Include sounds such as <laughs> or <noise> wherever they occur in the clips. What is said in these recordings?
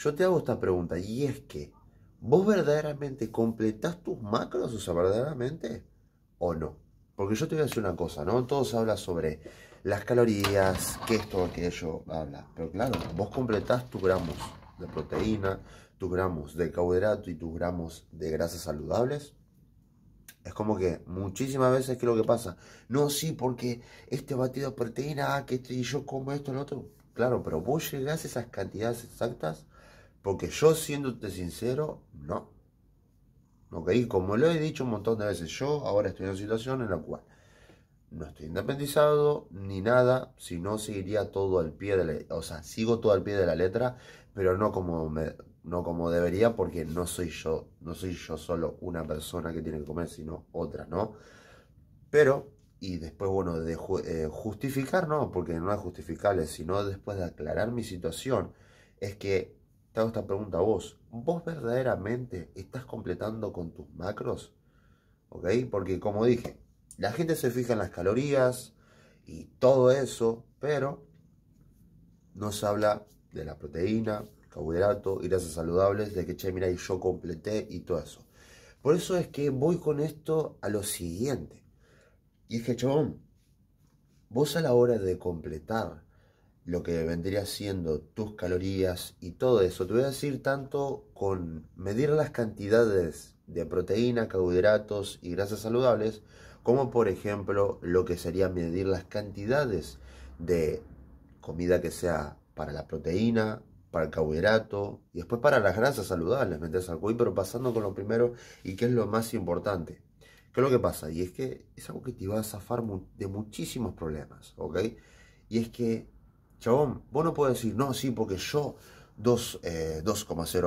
yo te hago esta pregunta y es que, ¿vos verdaderamente completás tus macros? O sea, verdaderamente o no. Porque yo te voy a decir una cosa, ¿no? Todos habla sobre las calorías, que esto, aquello, habla. Pero claro, vos completás tus gramos de proteína, tus gramos de carbohidrato y tus gramos de grasas saludables. Es como que muchísimas veces ¿qué es lo que pasa, no, sí, porque este batido de proteína, ah, que y yo como esto, el otro. Claro, pero vos llegás a esas cantidades exactas porque yo, usted sincero, no. ¿Ok? Como lo he dicho un montón de veces, yo ahora estoy en una situación en la cual no estoy independizado ni nada, si no seguiría todo al pie de la o sea, sigo todo al pie de la letra, pero no como me, no como debería porque no soy yo, no soy yo solo una persona que tiene que comer, sino otra, ¿no? Pero y después, bueno, de eh, justificar, no, porque no es justificable, sino después de aclarar mi situación, es que esta pregunta a vos. ¿Vos verdaderamente estás completando con tus macros? ¿Ok? Porque como dije, la gente se fija en las calorías y todo eso, pero no se habla de la proteína, carbohidrato, grasas saludables, de que, che, mira, yo completé y todo eso. Por eso es que voy con esto a lo siguiente. Y es que, chabón, vos a la hora de completar lo que vendría siendo tus calorías y todo eso. Te voy a decir tanto con medir las cantidades de proteína, carbohidratos y grasas saludables, como por ejemplo lo que sería medir las cantidades de comida que sea para la proteína, para el carbohidrato y después para las grasas saludables, ¿me algo? pero pasando con lo primero y que es lo más importante. ¿Qué es lo que pasa? Y es que es algo que te va a zafar de muchísimos problemas, ¿ok? Y es que Chabón, vos no podés decir, no, sí, porque yo 2,0 eh,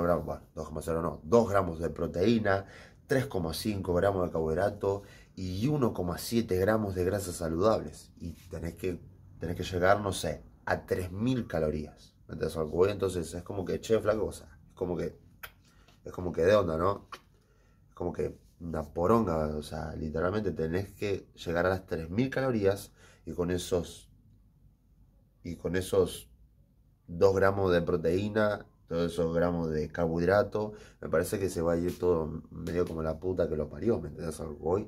gramos, bueno, 2,0 no, 2 gramos de proteína, 3,5 gramos de carbohidrato y 1,7 gramos de grasas saludables. Y tenés que, tenés que llegar, no sé, a 3.000 calorías. Entonces es como que, che, flaco, o sea, es como que, es como que de onda, ¿no? Es como que una poronga, o sea, literalmente tenés que llegar a las 3.000 calorías y con esos y con esos 2 gramos de proteína, todos esos gramos de carbohidrato, me parece que se va a ir todo medio como la puta que lo parió, ¿me entendés algo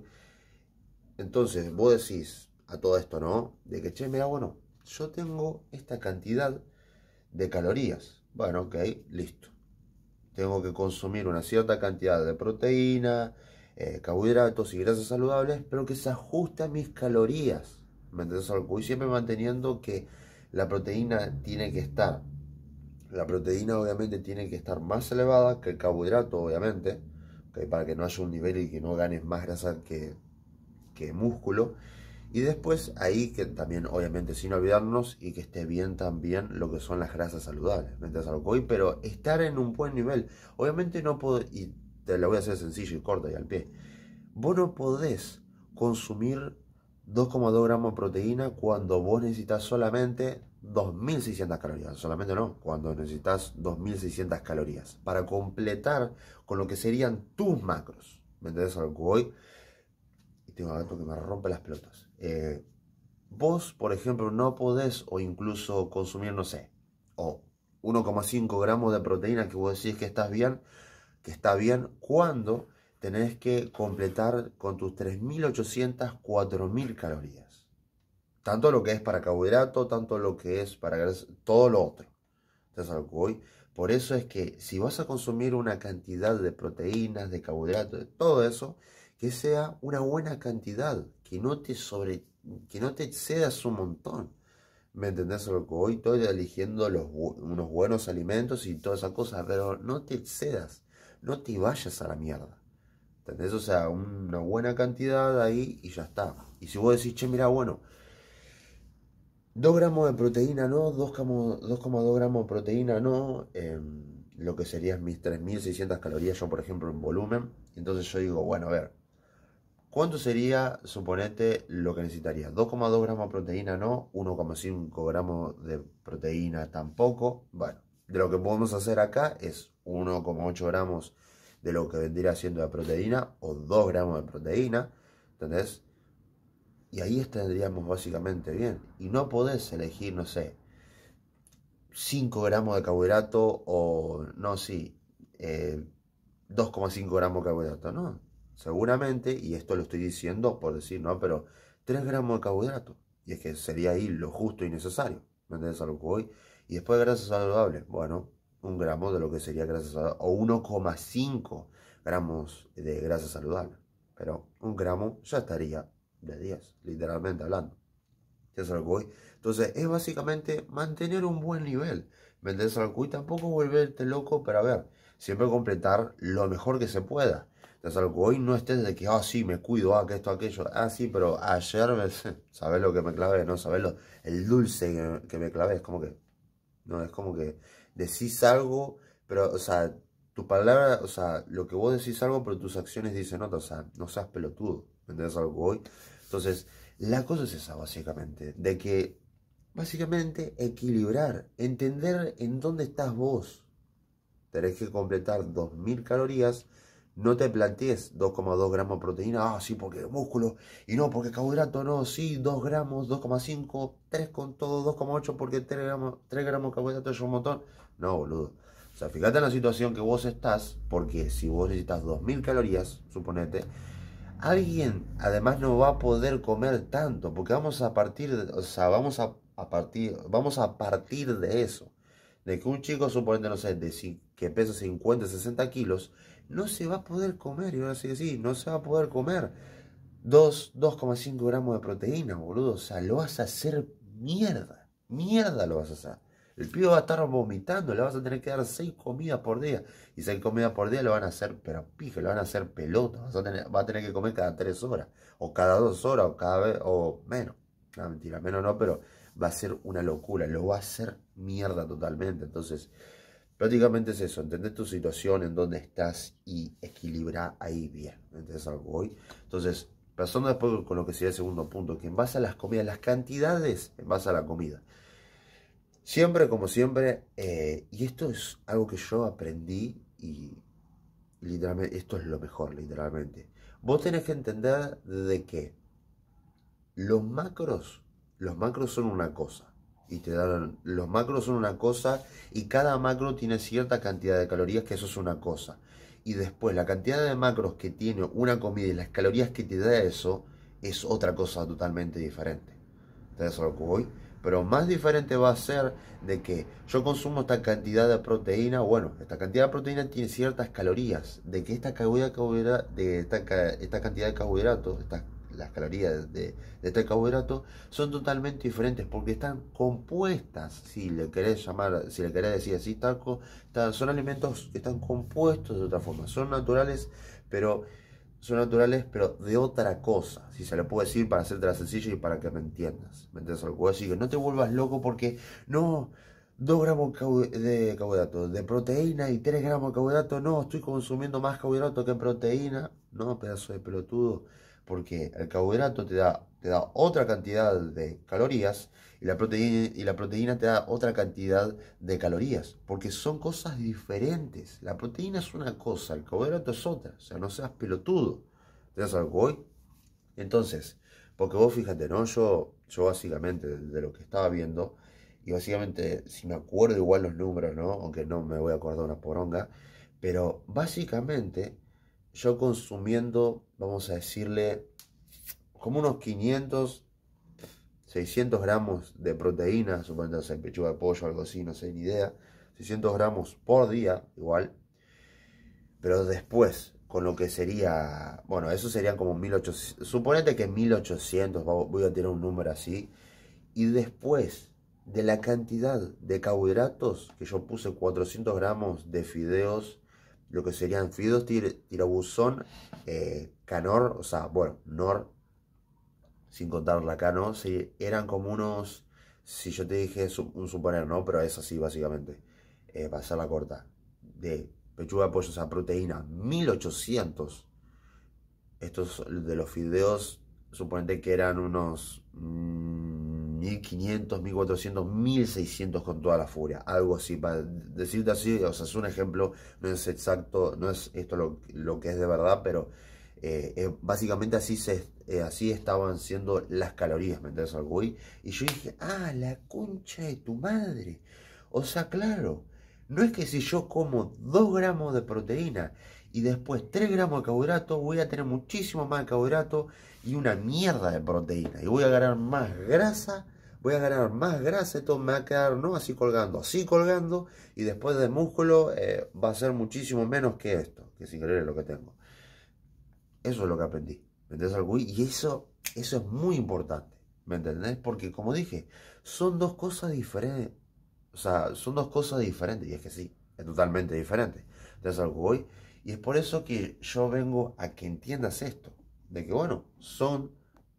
Entonces, vos decís a todo esto, ¿no? De que, che, mira, bueno, yo tengo esta cantidad de calorías. Bueno, ok, listo. Tengo que consumir una cierta cantidad de proteína, eh, carbohidratos y grasas saludables, pero que se ajuste a mis calorías. ¿Me entendés algo? Y siempre manteniendo que la proteína tiene que estar, la proteína obviamente tiene que estar más elevada que el carbohidrato, obviamente, para que no haya un nivel y que no ganes más grasa que, que músculo. Y después ahí que también, obviamente, sin olvidarnos y que esté bien también lo que son las grasas saludables, mientras algo pero estar en un buen nivel. Obviamente no puedo, y te lo voy a hacer sencillo y corto y al pie, vos no podés consumir 2,2 gramos de proteína cuando vos necesitas solamente 2.600 calorías. Solamente no, cuando necesitas 2.600 calorías. Para completar con lo que serían tus macros. ¿Me entendés algo hoy? Y tengo algo que me rompe las pelotas. Eh, vos, por ejemplo, no podés o incluso consumir, no sé, o 1,5 gramos de proteína que vos decís que estás bien, que está bien, cuando tenés que completar con tus 3.800, 4.000 calorías. Tanto lo que es para carbohidrato, tanto lo que es para todo lo otro. Entonces, algo hoy. Por eso es que si vas a consumir una cantidad de proteínas, de carbohidratos, de todo eso, que sea una buena cantidad, que no te sobre, que no te excedas un montón. ¿Me entendés lo que hoy estoy eligiendo los, unos buenos alimentos y todas esas cosas, pero no te excedas, no te vayas a la mierda. ¿Entendés? O sea, una buena cantidad ahí y ya está. Y si vos decís, che, mira, bueno, 2 gramos de proteína no, 2,2 gramos de proteína no, em, lo que serían mis 3.600 calorías yo, por ejemplo, en volumen. Entonces yo digo, bueno, a ver, ¿cuánto sería, suponete, lo que necesitaría? 2,2 gramos de proteína no, 1,5 gramos de proteína tampoco. Bueno, de lo que podemos hacer acá es 1,8 gramos de lo que vendría siendo la proteína o 2 gramos de proteína, ¿entendés? Y ahí estaríamos básicamente bien. Y no podés elegir, no sé, 5 gramos de carbohidrato o, no, sí, 2,5 eh, gramos de carbohidrato, no. Seguramente, y esto lo estoy diciendo por decir, no, pero 3 gramos de carbohidrato. Y es que sería ahí lo justo y necesario. ¿Me entendés a lo que Y después grasa saludable. Bueno, un gramo de lo que sería grasa saludable o 1,5 gramos de grasa saludable. Pero un gramo ya estaría de 10, literalmente hablando. Entonces es básicamente mantener un buen nivel. vender al y tampoco volverte loco, pero a ver, siempre completar lo mejor que se pueda. Entonces algo hoy no estés de que, ah, sí, me cuido, ah, que esto, aquello, ah, sí, pero ayer, <laughs> ¿sabes lo que me clavé? No, saberlo, el dulce que me clavé? Es como que, no, es como que decís algo, pero, o sea, tu palabra, o sea, lo que vos decís algo, pero tus acciones dicen otra, o sea, no seas pelotudo, ¿me entendés algo hoy? Entonces, la cosa es esa, básicamente, de que, básicamente, equilibrar, entender en dónde estás vos. Tenés que completar 2.000 calorías, no te plantees 2,2 gramos de proteína, ah, sí, porque músculo, y no, porque carbohidrato, no, sí, 2 gramos, 2,5, 3 con todo, 2,8 porque 3 gramos, 3 gramos de carbohidrato es un montón. No, boludo. O sea, fíjate en la situación que vos estás, porque si vos necesitas 2.000 calorías, suponete, alguien además no va a poder comer tanto, porque vamos a partir, de, o sea, vamos a, partir, vamos a partir de eso. De que un chico, suponete, no sé, de, que pesa 50, 60 kilos, no se va a poder comer, y ahora sí que sí, no se va a poder comer 2,5 gramos de proteína, boludo. O sea, lo vas a hacer mierda, mierda lo vas a hacer. El pibe va a estar vomitando, le vas a tener que dar seis comidas por día. Y seis comidas por día lo van a hacer, pero pije lo van a hacer pelota. Vas a tener, va a tener que comer cada tres horas, o cada dos horas, o cada vez, o menos. No, mentira, menos no, pero va a ser una locura, lo va a hacer mierda totalmente. Entonces, prácticamente es eso, entender tu situación, en dónde estás y equilibrar ahí bien. entonces algo hoy? Entonces, pasando después con lo que sería el segundo punto, que en base a las comidas, las cantidades, en base a la comida. Siempre, como siempre, eh, y esto es algo que yo aprendí y literalmente, esto es lo mejor, literalmente. Vos tenés que entender de que los macros, los macros son una cosa. Y te dan, los macros son una cosa y cada macro tiene cierta cantidad de calorías, que eso es una cosa. Y después la cantidad de macros que tiene una comida y las calorías que te da eso es otra cosa totalmente diferente. ¿Entendés a lo que voy? Pero más diferente va a ser de que yo consumo esta cantidad de proteína, bueno, esta cantidad de proteína tiene ciertas calorías, de que esta, de esta cantidad de carbohidratos, las calorías de, este carbohidrato son totalmente diferentes porque están compuestas, si le querés llamar, si le querés decir así, taco, son alimentos que están compuestos de otra forma, son naturales, pero son naturales, pero de otra cosa, si se lo puedo decir para hacértela sencillo y para que me entiendas. ¿Me entiendes algo Así que no te vuelvas loco porque no, 2 gramos de carbohidrato, de proteína y 3 gramos de carbohidrato, no, estoy consumiendo más carbohidrato que proteína, no, pedazo de pelotudo porque el carbohidrato te da, te da otra cantidad de calorías y la, proteína, y la proteína te da otra cantidad de calorías, porque son cosas diferentes. La proteína es una cosa, el carbohidrato es otra, o sea, no seas pelotudo. ¿Te das algo hoy? Entonces, porque vos fíjate, ¿no? Yo, yo básicamente, de lo que estaba viendo, y básicamente, si me acuerdo igual los números, ¿no? Aunque no me voy a acordar una poronga, pero básicamente yo consumiendo, vamos a decirle, como unos 500, 600 gramos de proteína, suponiendo sea pechuga de pollo, algo así, no sé ni idea, 600 gramos por día, igual. Pero después, con lo que sería, bueno, eso serían como 1800, suponete que 1800, voy a tirar un número así, y después de la cantidad de carbohidratos que yo puse 400 gramos de fideos lo que serían fideos, tir, eh, Canor, o sea, bueno, Nor, sin contar la Cano, eran como unos, si yo te dije un suponer, ¿no? Pero es así básicamente, eh, para la corta, de pechuga de pollo, o sea, proteína, 1800. Estos de los fideos, suponete que eran unos... Mm, 1500, 1400, 1600 con toda la furia. Algo así, para decirte así, o sea, es un ejemplo, no es exacto, no es esto lo, que es de verdad, pero eh, eh, básicamente así, se, eh, así estaban siendo las calorías, ¿me entiendes algo Y yo dije, ah, la concha de tu madre. O sea, claro, no es que si yo como 2 gramos de proteína y después 3 gramos de carbohidrato, voy a tener muchísimo más de y una mierda de proteína. Y voy a ganar más grasa voy a ganar más grasa, esto me va a quedar no así colgando, así colgando, y después de músculo eh, va a ser muchísimo menos que esto, que si queréis lo que tengo. Eso es lo que aprendí, ¿me entendés algo? Y eso, eso es muy importante, ¿me entendés? Porque como dije, son dos cosas diferentes, o sea, son dos cosas diferentes, y es que sí, es totalmente diferente. ¿Entendés algo hoy? Y es por eso que yo vengo a que entiendas esto, de que bueno, son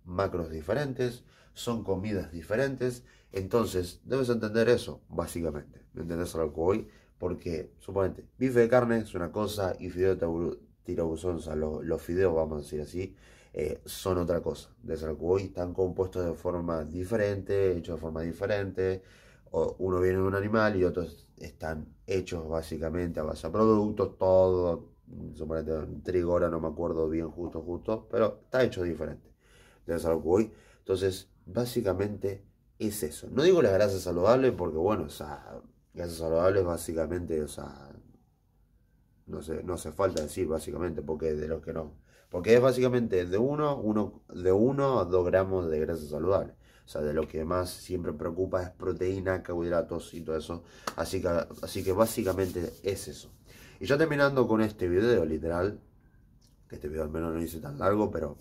macros diferentes, son comidas diferentes. Entonces, debes entender eso, básicamente. ¿Me entendés a lo Porque, suponete, bife de carne es una cosa y fideo de tirabuzón, los, fideos, vamos a decir así, eh, son otra cosa. De ser están compuestos de forma diferente, hechos de forma diferente. uno viene de un animal y otros están hechos básicamente a base de productos, todo, suponete, en trigo, ahora no me acuerdo bien justo, justo, pero está hecho diferente. De ser Entonces, Básicamente es eso. No digo las grasas saludables, porque, bueno, o sea, grasas saludables básicamente, o sea, no, sé, no hace falta decir básicamente porque de los que no. Porque es básicamente de 1 uno, uno, de uno a 2 gramos de grasa saludable. O sea, de lo que más siempre preocupa es proteína, carbohidratos y todo eso. Así que, así que básicamente es eso. Y ya terminando con este video, literal, que este video al menos no hice tan largo, pero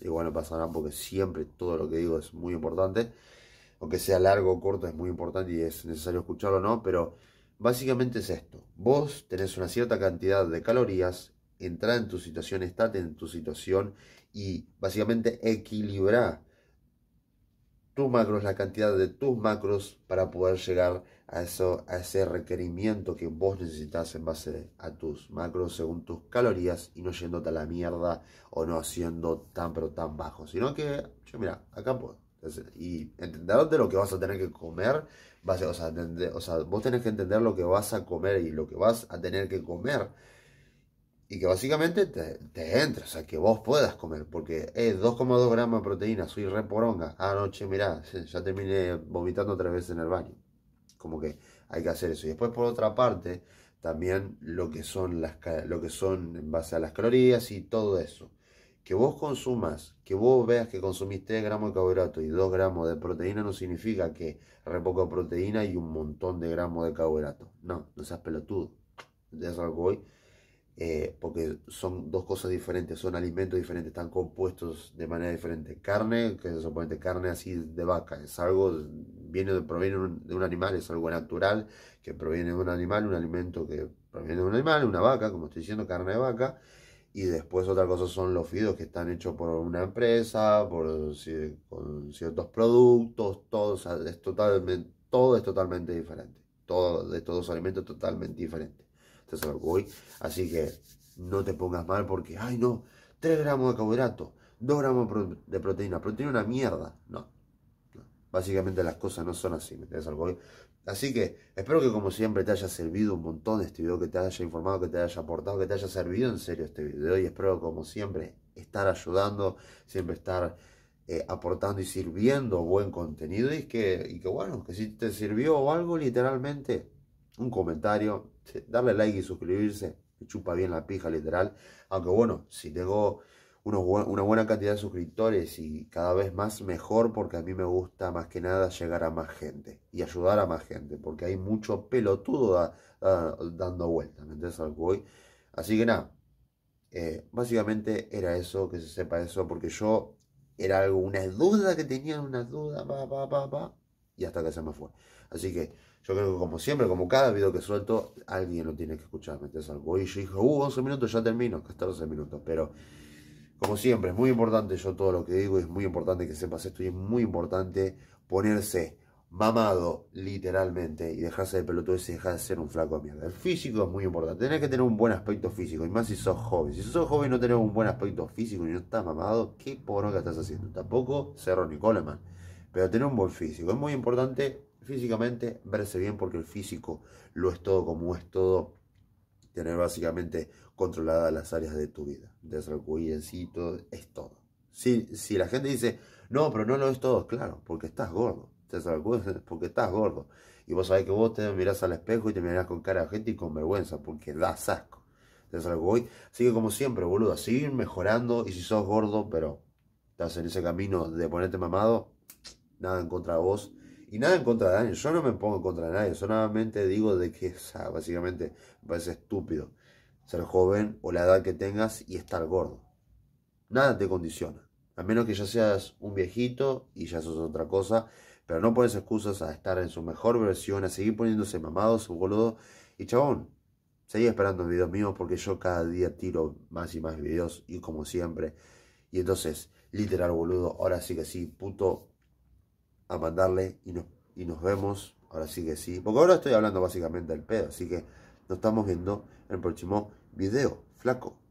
Igual no pasa porque siempre todo lo que digo es muy importante. Aunque sea largo o corto, es muy importante y es necesario escucharlo, ¿no? Pero básicamente es esto. Vos tenés una cierta cantidad de calorías, entra en tu situación, estate en tu situación y básicamente equilibrá tus macros, la cantidad de tus macros para poder llegar a, eso, a ese requerimiento que vos necesitas en base a tus macros según tus calorías y no yéndote a la mierda o no haciendo tan pero tan bajo, sino que, mira, acá puedo. Y de lo que vas a tener que comer, vas o, sea, entender, o sea, vos tenés que entender lo que vas a comer y lo que vas a tener que comer y que básicamente te, entras a que vos puedas comer, porque es 2,2 gramos de proteína, soy re poronga, anoche, ah, mirá, ya terminé vomitando tres veces en el baño, como que hay que hacer eso. Y después, por otra parte, también lo que son, las, lo que son en base a las calorías y todo eso. Que vos consumas, que vos veas que consumiste 3 gramos de carbohidrato y 2 gramos de proteína no significa que re poco proteína y un montón de gramos de carbohidrato. No, no seas pelotudo. Ya eso algo hoy eh, porque son dos cosas diferentes, son alimentos diferentes, están compuestos de manera diferente. Carne, que es carne así de vaca, es algo, viene de, proviene de un animal, es algo natural que proviene de un animal, un alimento que proviene de un animal, una vaca, como estoy diciendo, carne de vaca. Y después otra cosa son los fideos que están hechos por una empresa, por, con ciertos productos, todo, es totalmente, todo es totalmente diferente. Todo, de estos dos alimentos totalmente diferentes Estás a Así que no te pongas mal porque, ay no, 3 gramos de carbohidratos, 2 gramos de proteína. Proteína una mierda. No. Básicamente las cosas no son así, ¿me entiendes algo hoy? Así que espero que como siempre te haya servido un montón este video, que te haya informado, que te haya aportado, que te haya servido en serio este video y espero como siempre estar ayudando, siempre estar eh, aportando y sirviendo buen contenido y que, y que bueno, que si te sirvió o algo literalmente un comentario, darle like y suscribirse, que chupa bien la pija literal, aunque bueno, si tengo una buena cantidad de suscriptores y cada vez más mejor porque a mí me gusta más que nada llegar a más gente y ayudar a más gente, porque hay mucho pelotudo dando vueltas, ¿me algo hoy? Así que nada, eh, básicamente era eso, que se sepa eso, porque yo era algo, una duda que tenía, una duda, y hasta que se me fue. Así que... Yo creo que como siempre, como cada video que suelto, alguien lo tiene que escuchar, es algo. y yo dije, uh, 11 minutos, ya termino, 14 minutos, pero como siempre, es muy importante yo todo lo que digo, es muy importante que sepas esto y es muy importante ponerse mamado, literalmente, y dejarse de ese y dejar de ser un flaco de mierda. El físico es muy importante, tenés que tener un buen aspecto físico, y más si sos joven. Si sos joven y no tenés un buen aspecto físico y no estás mamado, ¿qué que estás haciendo? Tampoco Cerro Coleman pero tener un buen físico es muy importante físicamente, verse bien porque el físico lo es todo como es todo, tener básicamente controladas las áreas de tu vida, todo es todo. Si, si la gente dice, no, pero no lo es todo, claro, porque estás gordo, te porque estás gordo. Y vos sabés que vos te mirás al espejo y te mirás con cara de gente y con vergüenza, porque das asco. Te salgo Así que como siempre, boludo, seguir mejorando y si sos gordo, pero estás en ese camino de ponerte mamado, nada en contra de vos y nada en contra de nadie, yo no me pongo en contra de nadie, solamente digo de que, o sea, básicamente, me parece estúpido ser joven o la edad que tengas y estar gordo. Nada te condiciona, a menos que ya seas un viejito y ya sos otra cosa, pero no pones excusas a estar en su mejor versión, a seguir poniéndose mamado, su boludo. Y chabón, seguí esperando videos míos porque yo cada día tiro más y más videos y como siempre. Y entonces, literal boludo, ahora sí que sí, puto mandarle y nos, y nos vemos. Ahora sí que sí. Porque ahora estoy hablando básicamente del pedo. Así que nos estamos viendo en el próximo video. Flaco.